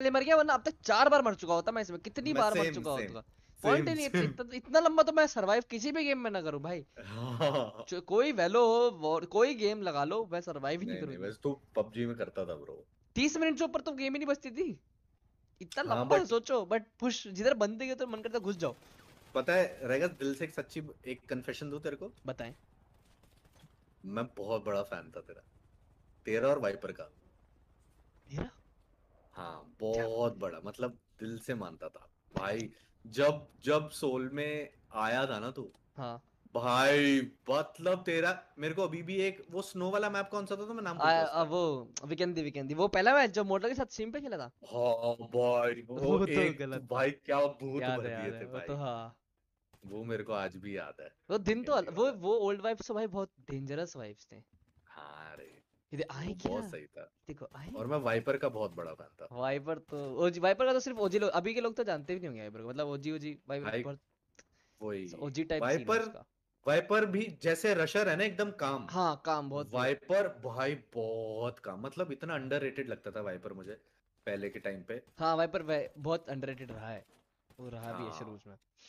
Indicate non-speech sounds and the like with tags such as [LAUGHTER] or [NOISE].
पहले मर गया वरना अब तक चार बार मर चुका होता मैं इसमें कितनी बार मर चुका होता पॉइंट ही नहीं इतना, इतना लंबा तो मैं सरवाइव किसी भी गेम में ना करूं भाई हाँ। कोई वेलो हो कोई गेम लगा लो मैं सरवाइव ही नहीं, करूं वैसे तो पबजी में करता था ब्रो 30 मिनट से ऊपर तो गेम ही नहीं बचती थी इतना हाँ, लंबा बट... सोचो बट पुश जिधर बंदे गए तो मन करता घुस जाओ पता है रेगा दिल से एक सच्ची एक कन्फेशन दूं तेरे को बताएं मैं बहुत बड़ा फैन था तेरा तेरा और वाइपर का तेरा हाँ, हाँ बहुत बड़ा मतलब दिल से मानता था भाई जब जब सोल में आया था ना तू हाँ भाई मतलब तेरा मेरे को अभी भी एक वो स्नो वाला मैप कौन सा था तो मैं नाम आ, आ, वो विकेंदी विकेंदी वो पहला मैच जो मोटर के साथ सिम पे खेला था हाँ भाई [LAUGHS] वो, वो तो एक गलत भाई क्या भूत याद है, याद थे भाई तो हाँ वो मेरे को आज भी याद है वो दिन तो वो वो ओल्ड वाइफ्स तो भाई बहुत डेंजरस वाइफ्स थे हाँ अरे ये आए क्या बहुत सही था देखो आए और मैं वाइपर का बहुत बड़ा फैन था वाइपर तो ओजी वाइपर का तो सिर्फ ओजी लोग अभी के लोग तो जानते भी नहीं होंगे वाइपर को मतलब ओजी ओजी वाइपर वही ओजी टाइप वाइपर वाइपर भी जैसे रशर है ना एकदम काम हाँ काम बहुत वाइपर भाई बहुत काम मतलब इतना अंडररेटेड लगता था वाइपर मुझे पहले के टाइम पे हाँ वाइपर बहुत अंडररेटेड रहा है वो रहा भी है हाँ। शुरू में